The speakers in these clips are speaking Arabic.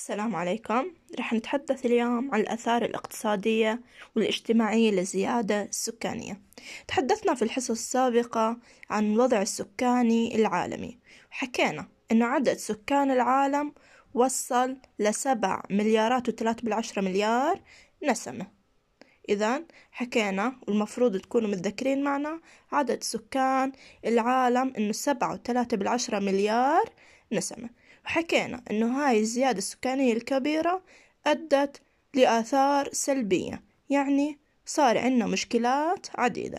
السلام عليكم رح نتحدث اليوم عن الأثار الاقتصادية والاجتماعية للزيادة السكانية تحدثنا في الحصص السابقة عن الوضع السكاني العالمي حكينا أنه عدد سكان العالم وصل لسبع مليارات وثلاث بالعشرة مليار نسمة إذا حكينا والمفروض تكونوا متذكرين معنا عدد سكان العالم إنه سبعة وثلاثة بالعشرة مليار نسمة حكينا إنه هاي الزيادة السكانية الكبيرة أدت لآثار سلبية يعني صار عندنا مشكلات عديدة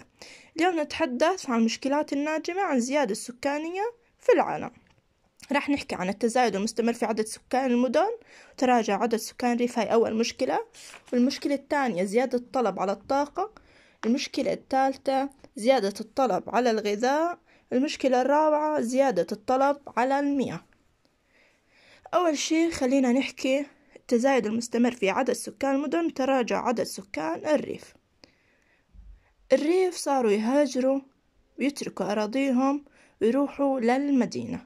اليوم نتحدث عن المشكلات الناجمة عن الزيادة السكانية في العالم راح نحكي عن التزايد المستمر في عدد سكان المدن وتراجع عدد سكان الريف هاي أول مشكلة والمشكلة الثانية زيادة الطلب على الطاقة المشكلة الثالثة زيادة الطلب على الغذاء المشكلة الرابعة زيادة الطلب على المياه أول شي خلينا نحكي التزايد المستمر في عدد سكان المدن تراجع عدد سكان الريف الريف صاروا يهاجروا ويتركوا أراضيهم ويروحوا للمدينة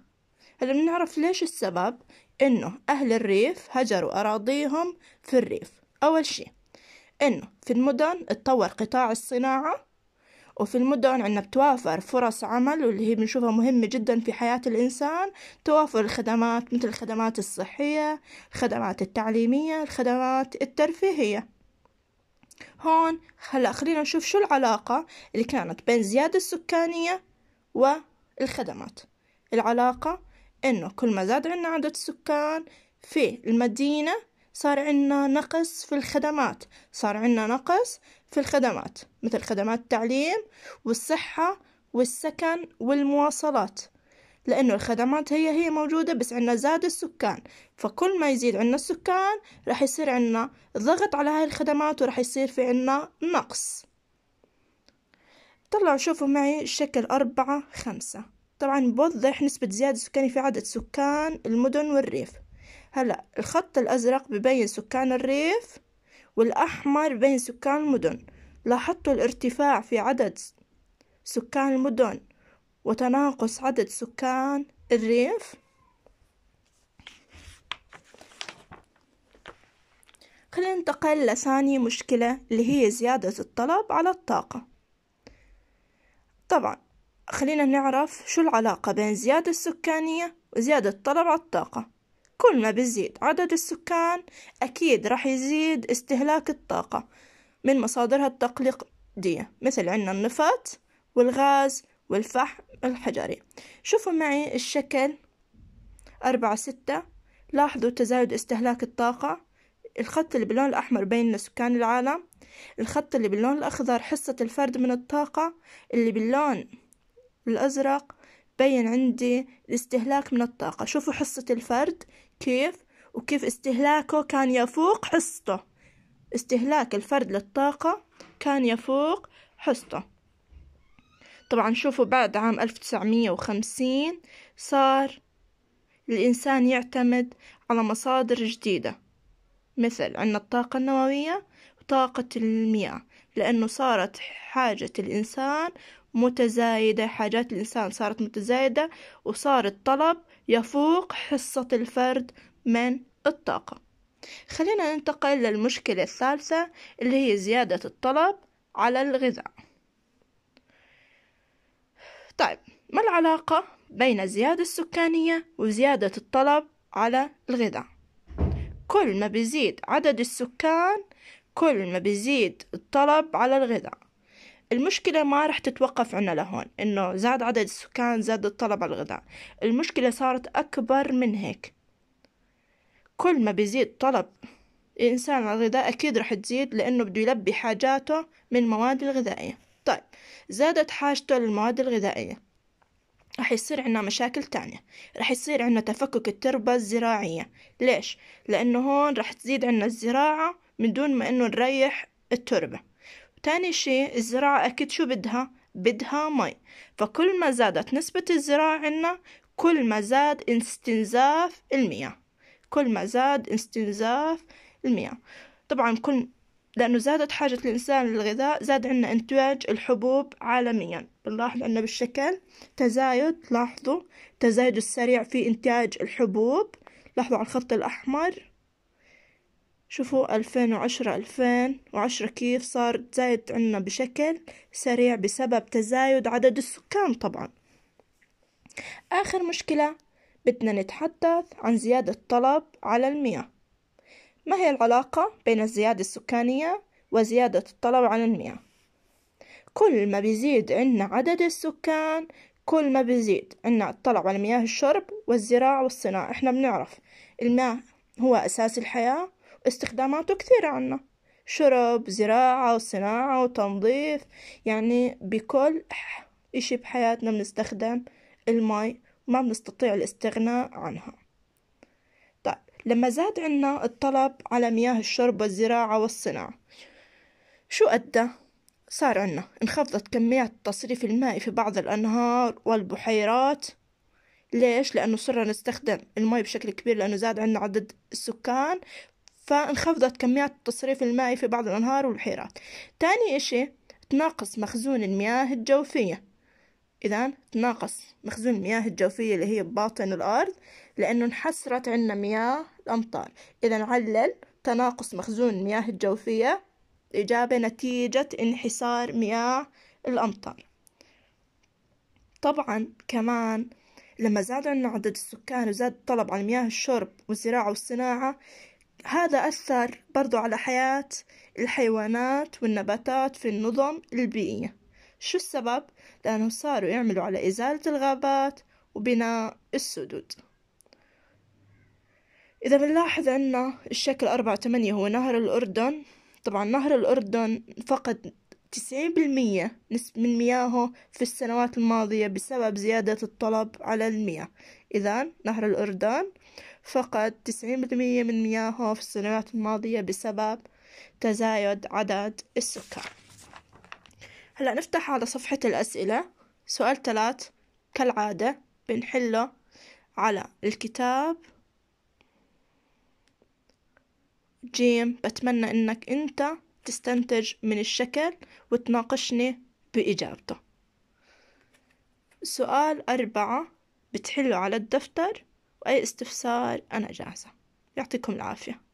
هلا بنعرف ليش السبب إنه أهل الريف هجروا أراضيهم في الريف أول شي إنه في المدن اتطور قطاع الصناعة وفي المدن عندنا بتوافر فرص عمل واللي هي بنشوفها مهمة جدا في حياة الإنسان توافر الخدمات مثل الخدمات الصحية الخدمات التعليمية الخدمات الترفيهية هون هلا خلينا نشوف شو العلاقة اللي كانت بين زيادة السكانية والخدمات العلاقة إنه كل ما زاد عنا عدد السكان في المدينة صار عنا نقص في الخدمات صار عنا نقص في الخدمات مثل خدمات التعليم والصحة والسكن والمواصلات لأنه الخدمات هي هي موجودة بس عنا زاد السكان فكل ما يزيد عنا السكان راح يصير عنا ضغط على هاي الخدمات وراح يصير في عنا نقص طلعوا شوفوا معي شكل أربعة خمسة طبعا بوضح نسبة زيادة سكاني في عدد سكان المدن والريف هلا الخط الأزرق ببين سكان الريف والأحمر بين سكان المدن لاحظت الارتفاع في عدد سكان المدن وتناقص عدد سكان الريف خلينا ننتقل لثاني مشكلة اللي هي زيادة الطلب على الطاقة طبعا خلينا نعرف شو العلاقة بين زيادة السكانية وزيادة الطلب على الطاقة كل ما بيزيد عدد السكان أكيد رح يزيد استهلاك الطاقة من مصادرها التقليدية مثل عنا النفط والغاز والفحم الحجري شوفوا معي الشكل أربعة ستة لاحظوا تزايد استهلاك الطاقة الخط اللي باللون الأحمر بين سكان العالم الخط اللي باللون الأخضر حصة الفرد من الطاقة اللي باللون الأزرق بين عندي الاستهلاك من الطاقة شوفوا حصة الفرد كيف وكيف استهلاكه كان يفوق حصته استهلاك الفرد للطاقة كان يفوق حصته طبعا شوفوا بعد عام 1950 صار الإنسان يعتمد على مصادر جديدة مثل عنا الطاقة النووية وطاقة المياه لأنه صارت حاجة الإنسان متزايدة حاجات الإنسان صارت متزايدة وصار الطلب يفوق حصة الفرد من الطاقة خلينا ننتقل للمشكلة الثالثة اللي هي زيادة الطلب على الغذاء طيب ما العلاقة بين الزيادة السكانية وزيادة الطلب على الغذاء كل ما بيزيد عدد السكان كل ما بيزيد الطلب على الغذاء المشكلة ما رح تتوقف عنا لهون إنه زاد عدد السكان زاد الطلب على الغذاء المشكلة صارت أكبر من هيك كل ما بيزيد طلب الإنسان على الغذاء أكيد رح تزيد لأنه بده يلبي حاجاته من المواد الغذائية طيب زادت حاجته للمواد الغذائية رح يصير عنا مشاكل تانية رح يصير عنا تفكك التربة الزراعية ليش؟ لأنه هون رح تزيد عنا الزراعة من دون ما أنه نريح التربة تاني شي الزراعة أكيد شو بدها؟ بدها مي فكل ما زادت نسبة الزراعة عنا كل ما زاد استنزاف المياه كل ما زاد استنزاف المياه طبعا كل لأنه زادت حاجة الإنسان للغذاء زاد عنا إنتاج الحبوب عالميا بنلاحظ عنا بالشكل تزايد لاحظوا تزايد السريع في إنتاج الحبوب لاحظوا على الخط الأحمر شوفوا ألفين وعشرة ألفين وعشرة كيف صار تزايد عنا بشكل سريع بسبب تزايد عدد السكان طبعا آخر مشكلة بدنا نتحدث عن زيادة الطلب على المياه ما هي العلاقة بين الزيادة السكانية وزيادة الطلب على المياه كل ما بيزيد عنا عدد السكان كل ما بيزيد عنا الطلب على مياه الشرب والزراعة والصناعة احنا بنعرف الماء هو أساس الحياة واستخداماته كثيرة عنا شرب زراعة وصناعة وتنظيف يعني بكل إشي بحياتنا بنستخدم المي ما بنستطيع الاستغناء عنها طيب لما زاد عنا الطلب على مياه الشرب والزراعة والصناعة شو أدى؟ صار عنا انخفضت كميات التصريف المائي في بعض الأنهار والبحيرات ليش؟ لأنه صرنا نستخدم المي بشكل كبير لأنه زاد عنا عدد السكان فانخفضت كميات التصريف المائي في بعض الأنهار والبحيرات تاني إشي تناقص مخزون المياه الجوفية إذا تناقص مخزون المياه الجوفية اللي هي بباطن الأرض لأنه انحسرت عنا مياه الأمطار إذا علل تناقص مخزون المياه الجوفية إجابة نتيجة انحسار مياه الأمطار طبعا كمان لما زاد عنا عدد السكان وزاد الطلب على مياه الشرب والزراعة والصناعة هذا أثر برضو على حياة الحيوانات والنباتات في النظم البيئية شو السبب؟ لأنهم صاروا يعملوا على إزالة الغابات وبناء السدود إذا بنلاحظ أن الشكل أربعة تمانية هو نهر الأردن طبعا نهر الأردن فقد تسعين بالمية من مياهه في السنوات الماضية بسبب زيادة الطلب على المياه إذا نهر الأردن فقد تسعين بالمية من مياهه في السنوات الماضية بسبب تزايد عدد السكان هلا نفتح على صفحة الأسئلة سؤال ثلاث كالعادة بنحله على الكتاب جيم بتمنى إنك أنت تستنتج من الشكل وتناقشني بإجابته سؤال أربعة بتحله على الدفتر وأي استفسار أنا جاهزة يعطيكم العافية